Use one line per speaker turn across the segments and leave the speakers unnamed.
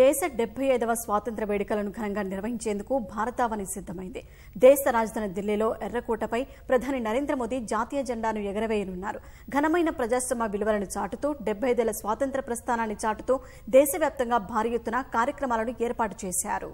దేశ డెబ్బై ఐదవ స్వాతంత్ర వేడుకలను ఘనంగా నిర్వహించేందుకు భారతావని సిద్దమైంది దేశ రాజధాని ఢిల్లీలో ఎర్రకోటపై ప్రధాని నరేంద్ర మోదీ జాతీయ జెండాను ఎగరవేయనున్నారు ఘనమైన ప్రజాస్వామ్య విలువలను చాటుతూ డెబ్బై ఐదేళ్ల స్వాతంత్ర ప్రస్థానాన్ని చాటుతూ దేశవ్యాప్తంగా భారీ ఎత్తున కార్యక్రమాలను ఏర్పాటు చేశారు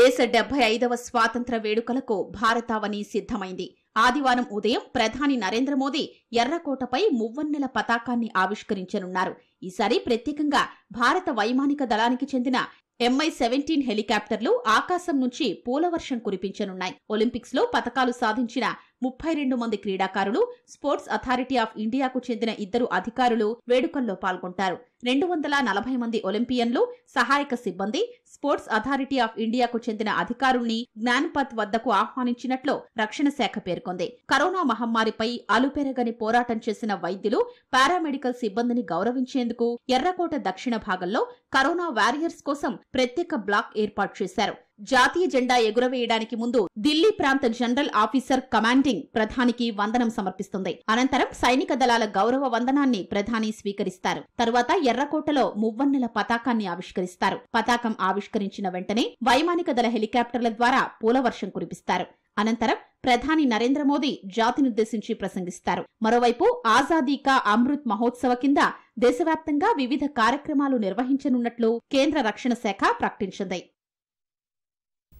దేశ డెబ్బై ఐదవ స్వాతంత్ర వేడుకలకు భారతావని సిద్దమైంది ఆదివారం ఉదయం ప్రధాని నరేంద్ర మోదీ ఎర్రకోటపై మువ్వన్నెల పతాకాన్ని ఆవిష్కరించనున్నారు ఈసారి ప్రత్యేకంగా భారత వైమానిక దళానికి చెందిన ఎంఐ సెవెంటీన్ హెలికాప్టర్లు ఆకాశం నుంచి పూలవర్షం కురిపించనున్నాయి ఒలింపిక్స్ లో పతకాలు సాధించిన ముప్పై రెండు మంది క్రీడాకారులు స్పోర్ట్స్ అథారిటీ ఆఫ్ ఇండియాకు చెందిన ఇద్దరు అధికారులు వేడుకల్లో పాల్గొంటారు రెండు వందల నలభై మంది ఒలింపియన్లు సహాయక సిబ్బంది స్పోర్ట్స్ అథారిటీ ఆఫ్ ఇండియాకు చెందిన అధికారుల్ని జ్ఞాన్పత్ వద్దకు ఆహ్వానించినట్లు రక్షణ శాఖ పేర్కొంది కరోనా మహమ్మారిపై అలుపెరగని పోరాటం చేసిన వైద్యులు పారామెడికల్ సిబ్బందిని గౌరవించేందుకు ఎర్రకోట దక్షిణ భాగంలో కరోనా వారియర్స్ కోసం ప్రత్యేక బ్లాక్ ఏర్పాటు చేశారు జాతీయ జెండా ఎగురవేయడానికి ముందు ఢిల్లీ ప్రాంత జనరల్ ఆఫీసర్ కమాండింగ్ ప్రధానికి వందనం సమర్పిస్తుంది అనంతరం సైనిక దళాల గౌరవ వందనాన్ని ప్రధాని స్వీకరిస్తారు తరువాత ఎర్రకోటలో మువ్వన్నెల పతాకాన్ని ఆవిష్కరిస్తారు పతాకం ఆవిష్కరించిన వెంటనే వైమానిక దళ హెలికాప్టర్ల ద్వారా పూలవర్షం కురిపిస్తారు అనంతరం ప్రధాని నరేంద్ర మోదీ జాతినుద్దేశించి ప్రసంగిస్తారు మరోవైపు ఆజాదీ కా అమృత్ మహోత్సవ కింద దేశవ్యాప్తంగా వివిధ కార్యక్రమాలు నిర్వహించనున్నట్లు కేంద్ర రక్షణ శాఖ ప్రకటించింది